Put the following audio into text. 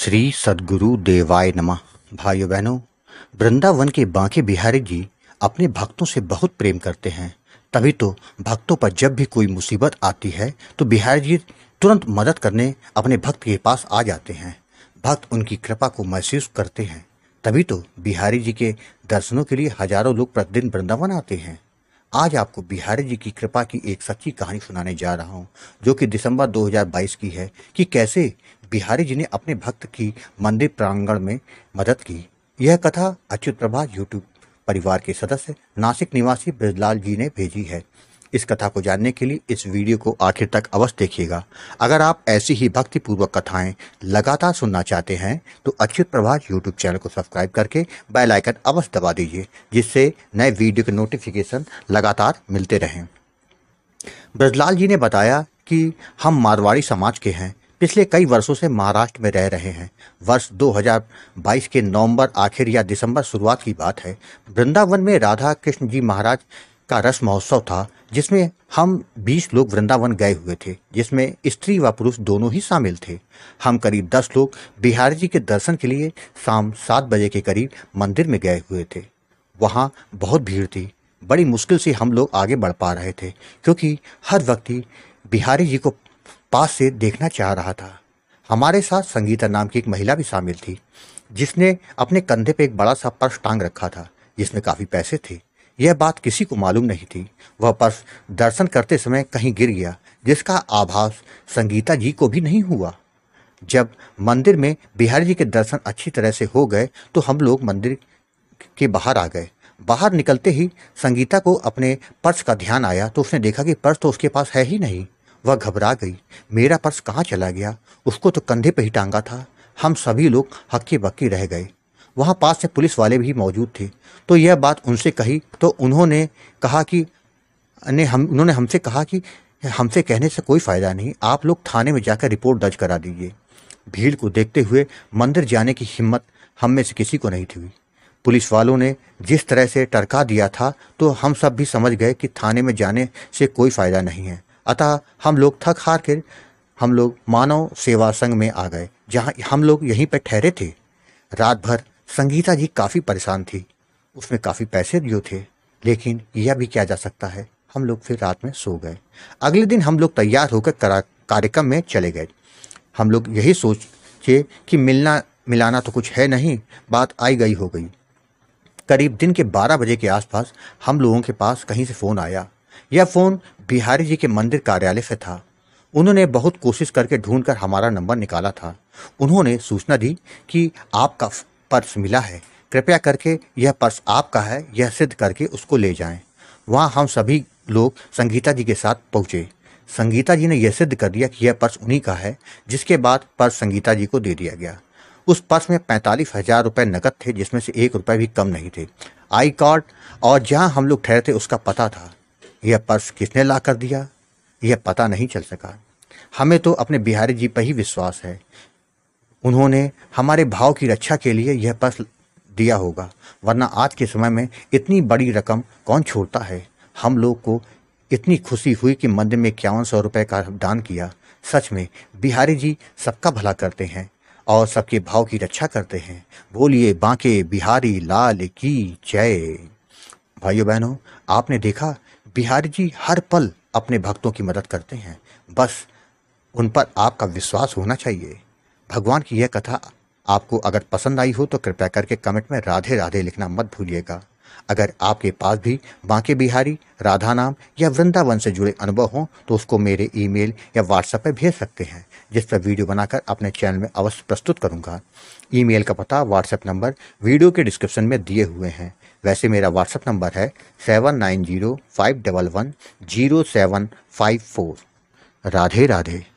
श्री सदगुरु देवाय नमः भाइयों बहनों वृंदावन के बांके बिहारी जी अपने भक्तों से बहुत प्रेम करते हैं तभी तो भक्तों पर जब भी कोई मुसीबत आती है तो बिहारी जी तुरंत मदद करने अपने भक्त के पास आ जाते हैं भक्त उनकी कृपा को महसूस करते हैं तभी तो बिहारी जी के दर्शनों के लिए हजारों लोग प्रतिदिन वृंदावन आते हैं आज आपको बिहारी जी की कृपा की एक सच्ची कहानी सुनाने जा रहा हूँ जो कि दिसंबर 2022 की है कि कैसे बिहारी जी ने अपने भक्त की मंदिर प्रांगण में मदद की यह कथा अच्युत प्रभा यूट्यूब परिवार के सदस्य नासिक निवासी ब्रजलाल जी ने भेजी है इस कथा को जानने के लिए इस वीडियो को आखिर तक अवश्य देखिएगा अगर आप ऐसी ही भक्तिपूर्वक कथाएं लगातार सुनना चाहते हैं तो अच्युत प्रभा यूट्यूब चैनल को सब्सक्राइब करके बेल आइकन अवश्य दबा दीजिए जिससे नए वीडियो के नोटिफिकेशन लगातार मिलते रहें ब्रजलाल जी ने बताया कि हम मारवाड़ी समाज के हैं पिछले कई वर्षों से महाराष्ट्र में रह रहे हैं वर्ष 2022 के नवंबर आखिर या दिसंबर शुरुआत की बात है वृंदावन में राधा कृष्ण जी महाराज का रस महोत्सव था जिसमें हम 20 लोग वृंदावन गए हुए थे जिसमें स्त्री व पुरुष दोनों ही शामिल थे हम करीब 10 लोग बिहारी जी के दर्शन के लिए शाम सात बजे के करीब मंदिर में गए हुए थे वहाँ बहुत भीड़ थी बड़ी मुश्किल से हम लोग आगे बढ़ पा रहे थे क्योंकि हर व्यक्ति बिहारी जी को पास से देखना चाह रहा था हमारे साथ संगीता नाम की एक महिला भी शामिल थी जिसने अपने कंधे पर एक बड़ा सा पर्स टांग रखा था जिसमें काफ़ी पैसे थे यह बात किसी को मालूम नहीं थी वह पर्स दर्शन करते समय कहीं गिर गया जिसका आभास संगीता जी को भी नहीं हुआ जब मंदिर में बिहारी जी के दर्शन अच्छी तरह से हो गए तो हम लोग मंदिर के बाहर आ गए बाहर निकलते ही संगीता को अपने पर्स का ध्यान आया तो उसने देखा कि पर्स तो उसके पास है ही नहीं वह घबरा गई मेरा पर्स कहाँ चला गया उसको तो कंधे पर ही टांगा था हम सभी लोग हक्के बक्की रह गए वहाँ पास से पुलिस वाले भी मौजूद थे तो यह बात उनसे कही तो उन्होंने कहा कि ने हम उन्होंने हमसे कहा कि हमसे कहने से कोई फ़ायदा नहीं आप लोग थाने में जाकर रिपोर्ट दर्ज करा दीजिए भीड़ को देखते हुए मंदिर जाने की हिम्मत हम में से किसी को नहीं थी पुलिस वालों ने जिस तरह से टरका दिया था तो हम सब भी समझ गए कि थाने में जाने से कोई फ़ायदा नहीं है अतः हम लोग थक हार कर हम लोग मानव सेवा संघ में आ गए जहाँ हम लोग यहीं पर ठहरे थे रात भर संगीता जी काफ़ी परेशान थी उसमें काफ़ी पैसे जो थे लेकिन यह भी किया जा सकता है हम लोग फिर रात में सो गए अगले दिन हम लोग तैयार होकर कार्यक्रम में चले गए हम लोग यही सोचे कि मिलना मिलाना तो कुछ है नहीं बात आई गई हो गई करीब दिन के 12 बजे के आसपास हम लोगों के पास कहीं से फ़ोन आया यह फोन बिहारी जी के मंदिर कार्यालय से था उन्होंने बहुत कोशिश करके ढूंढकर हमारा नंबर निकाला था उन्होंने सूचना दी कि आपका पर्स मिला है कृपया करके यह पर्स आपका है यह सिद्ध करके उसको ले जाएं। वहाँ हम सभी लोग संगीता जी के साथ पहुँचे संगीता जी ने यह सिद्ध कर दिया कि यह पर्स उन्हीं का है जिसके बाद पर्स संगीता जी को दे दिया गया उस पर्स में पैंतालीस हजार रुपये नकद थे जिसमें से एक रुपये भी कम नहीं थे आई कार्ड और जहाँ हम लोग ठहरे थे उसका पता था यह पर्स किसने ला कर दिया यह पता नहीं चल सका हमें तो अपने बिहारी जी पर ही विश्वास है उन्होंने हमारे भाव की रक्षा के लिए यह पर्स दिया होगा वरना आज के समय में इतनी बड़ी रकम कौन छोड़ता है हम लोग को इतनी खुशी हुई कि मंदिर में इक्यावन सौ रुपये का दान किया सच में बिहारी जी सबका भला करते हैं और सबके भाव की रक्षा करते हैं बोलिए बांके बिहारी लाल की जय भाइयों बहनों आपने देखा बिहारी जी हर पल अपने भक्तों की मदद करते हैं बस उन पर आपका विश्वास होना चाहिए भगवान की यह कथा आपको अगर पसंद आई हो तो कृपया करके कमेंट में राधे राधे लिखना मत भूलिएगा अगर आपके पास भी बांके बिहारी राधा नाम या वृंदावन से जुड़े अनुभव हों तो उसको मेरे ईमेल या व्हाट्सएप पर भेज सकते हैं जिस पर वीडियो बनाकर अपने चैनल में अवश्य प्रस्तुत करूंगा ईमेल का पता व्हाट्सएप नंबर वीडियो के डिस्क्रिप्शन में दिए हुए हैं वैसे मेरा व्हाट्सएप नंबर है seven nine zero five double one zero seven five four Radhe Radhe